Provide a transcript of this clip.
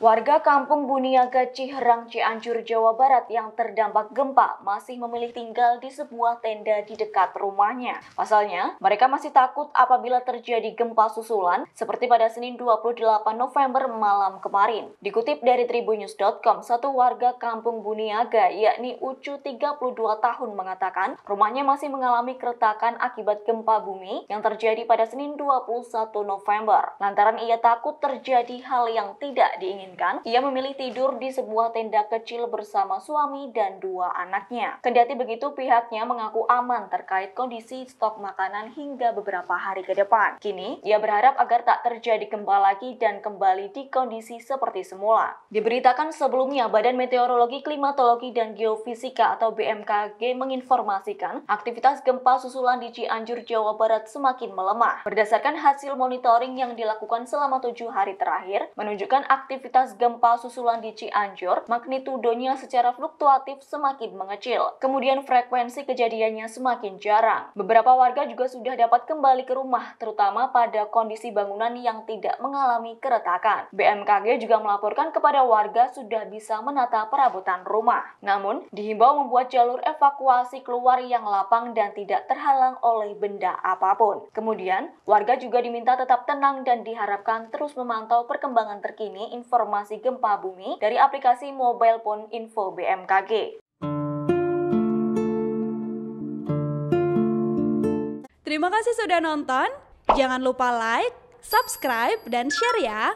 Warga kampung Buniaga Ciherang Cianjur Jawa Barat yang terdampak gempa masih memilih tinggal di sebuah tenda di dekat rumahnya. Pasalnya, mereka masih takut apabila terjadi gempa susulan seperti pada Senin 28 November malam kemarin. Dikutip dari tribunews.com, satu warga kampung Buniaga yakni Ucu 32 tahun mengatakan rumahnya masih mengalami keretakan akibat gempa bumi yang terjadi pada Senin 21 November. Lantaran ia takut terjadi hal yang tidak diinginkan ia memilih tidur di sebuah tenda kecil bersama suami dan dua anaknya. Kendati begitu, pihaknya mengaku aman terkait kondisi stok makanan hingga beberapa hari ke depan. Kini, ia berharap agar tak terjadi gempa lagi dan kembali di kondisi seperti semula. Diberitakan sebelumnya, Badan Meteorologi, Klimatologi, dan Geofisika atau BMKG menginformasikan aktivitas gempa susulan di Cianjur, Jawa Barat semakin melemah. Berdasarkan hasil monitoring yang dilakukan selama tujuh hari terakhir, menunjukkan aktivitas intensitas gempa susulan di Cianjur, magnitudonya secara fluktuatif semakin mengecil. Kemudian frekuensi kejadiannya semakin jarang. Beberapa warga juga sudah dapat kembali ke rumah, terutama pada kondisi bangunan yang tidak mengalami keretakan. BMKG juga melaporkan kepada warga sudah bisa menata perabotan rumah. Namun, dihimbau membuat jalur evakuasi keluar yang lapang dan tidak terhalang oleh benda apapun. Kemudian, warga juga diminta tetap tenang dan diharapkan terus memantau perkembangan terkini informasi informasi gempa bumi dari aplikasi mobile phone info BMKG. Terima kasih sudah nonton. Jangan lupa like, subscribe, dan share ya.